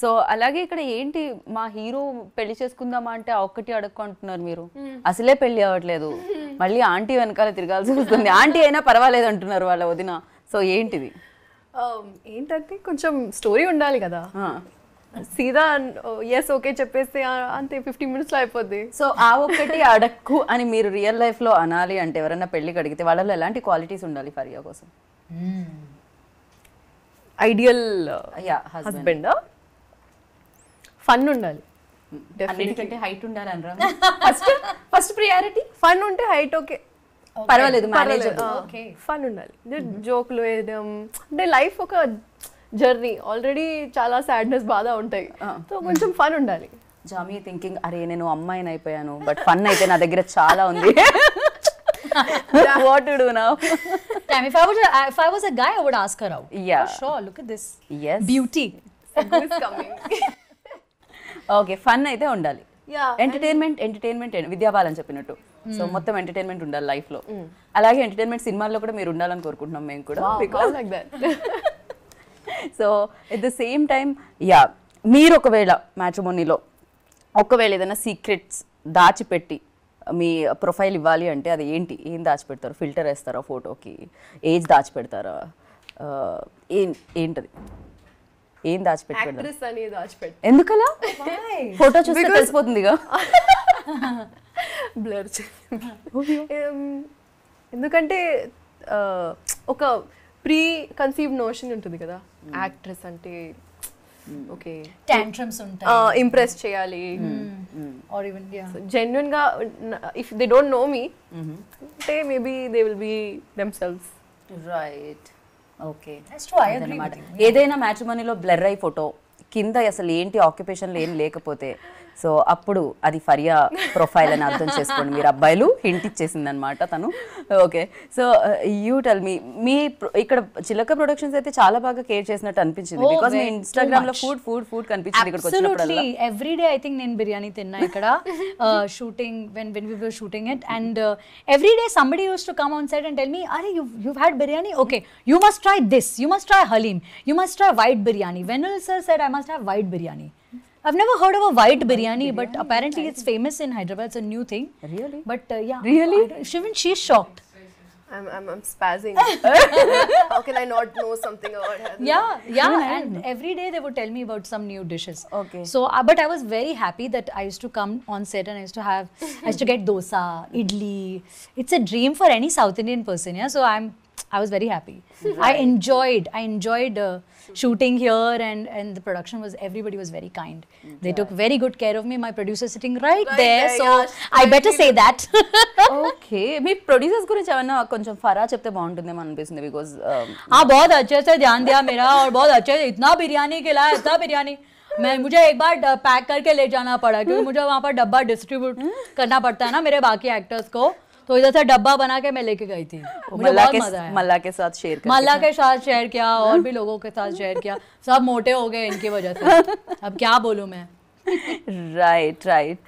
So అలాగే ఇక్కడ ఏంటి మా హీరో పెళ్లి చేసుకుందామా అంటే ఒక్కటి అడుక్కుంటున్నారు మీరు అసలే పెళ్లి అవ్వట్లేదు మళ్ళీ ఆంటీ వెనకాల తిరగాల్సి వస్తుంది ఆంటీ అయినా పర్వాలేదు అంటున్నారు వాళ్ళ వదిన సో ఏంటిది ఏంటంటే కొంచెం స్టోరీ ఉండాలి కదా సీదా ఎస్ ఓకే చెప్పేస్తే అంతే ఫిఫ్టీన్ మినిట్స్లో అయిపోద్ది సో ఆ ఒక్కటి అడక్కు అని మీరు రియల్ లైఫ్లో అనాలి అంటే ఎవరైనా పెళ్ళికి అడిగితే వాళ్ళలో ఎలాంటి క్వాలిటీస్ ఉండాలి ఫర్యా కోసం ఐడియల్ హస్బెండ్ ఫన్ ఉండాలి అన్నిటికంటే హైట్ ఉండాలి అనరా ఫస్ట్ ఫస్ట్ ప్రియారిటీ ఫన్ ఉంటే హైట్ ఓకే పర్వాలేదు ఫన్ ఉండాలి జోకులు mm-hmm. వేయడం అంటే లైఫ్ ఒక జర్నీ ఆల్రెడీ చాలా సాడ్నెస్ బాధ ఉంటాయి సో కొంచెం ఫన్ mm-hmm. ఉండాలి జామీ థింకింగ్ అరే నేను అమ్మాయిని అయిపోయాను బట్ ఫన్ అయితే నా దగ్గర చాలా ఉంది what to do now. Damn, if I was a, if I was a guy, I would ask her out. Yeah. For sure. Look at this. Yes. Okay fun అయితే ఉండాలి ఎంటర్టైన్మెంట్ ఎంటర్టైన్మెంట్ విద్యాబాలని చెప్పినట్టు so hmm. మొత్తం entertainment ఉండాలి life లో hmm. అలాగే entertainment సినిమాల్లో కూడా మీరు ఉండాలని కోరుకుంటున్నాం మేము కూడా so at the same time yeah మీరు ఒకవేళ మ్యాచ్మోనీలో ఒకవేళ ఏదైనా సీక్రెట్స్ దాచిపెట్టి uh, మీ ప్రొఫైల్ ఇవ్వాలి అంటే అది ఏంటి ఏం దాచిపెడతారు ఫిల్టర్ వేస్తారా ఫోటోకి ఏజ్ దాచిపెడతారా uh, ఏంటది ఏం దాచిపెట్టి ఎందుకలా ఫోటో చూస్తే తెలిసిపోతుందిగా బ్లర్ ఎందుకంటే ఒక ప్రీ కన్సీవ్ నోషన్ ఉంటుంది కదా యాక్ట్రెస్ అంటే ఓకే ట్యాంట్రమ్స్ ఉంటాయి ఇంప్రెస్ చేయాలి ఆర్ ఈవెన్ జెన్యున్ గా if they don't know me అంటే maybe they will be themselves right okay ఏదైనా మ్యాట్రిమోనీలో బ్లర్ అయి ఫోటో కింద అసలు ఏంటి ఆక్యుపేషన్లు ఏం లేకపోతే సో అప్పుడు అది ఫరియా ప్రొఫైల్ అని అర్థం చేసుకోండి మీరు అబ్బాయిలు హింట్ ఇచ్చేసింది అనమాట తను okay so you uh, tell me మీ ఇక్కడ చిలక ప్రొడక్షన్స్ అయితే చాలా బాగా కేర్ చేసినట్టు అనిపించింది బికాస్ oh, మీ ఇన్స్టాగ్రామ్ లో ఫుడ్ ఫుడ్ ఫుడ్ కనిపించింది ఇక్కడ వచ్చినప్పుడు ఎవ్రీ డే ఐ థింక్ నేను బిర్యానీ తిన్నా ఇక్కడ shooting when when we were shooting it and every day somebody used to come on side and tell me అరే you you had biryani okay you must try this you must try haleem you must try white biryani when sir said I must have white biryani I've never heard of a white biryani, biryani but apparently it's famous in Hyderabad. It's a new thing. Really? But uh, yeah. Really? Shivan, she's shocked. I'm, I'm, I'm spazzing. How can I not know something about Hyderabad? Yeah, yeah. and every day they would tell me about some new dishes. Okay. So, uh, but I was very happy that I used to come on set and I used to have, I used to get dosa, idli. It's a dream for any South Indian person. Yeah. So I'm I was very happy. Right. I enjoyed. I enjoyed uh, shooting here, and and the production was. Everybody was very kind. Right. They took very good care of me. My producer sitting right, right there, there, so gosh, I better say that. okay, me producers గురించి ఏమన్నా కొంచెం Farah చెప్తే బాగుంటుందేమో అనిపిస్తుంది because हाँ बहुत अच्छे से ध्यान दिया मेरा और बहुत अच्छे इतना बिरयानी खिलाया इतना बिरयानी मैं मुझे एक बार पैक करके ले जाना पड़ा क्योंकि मुझे वहाँ पर डब्बा डिस्ट्रीब्यूट करना पड़ता है ना मेरे बाकी एक्टर्स को तो इधर से डब्बा बना के मैं लेके गई थी मल्ला के मल्ला के साथ शेयर मल्ला के साथ शेयर किया और भी लोगों के साथ शेयर किया सब मोटे हो गए इनकी वजह से अब क्या बोलू मैं राइट राइट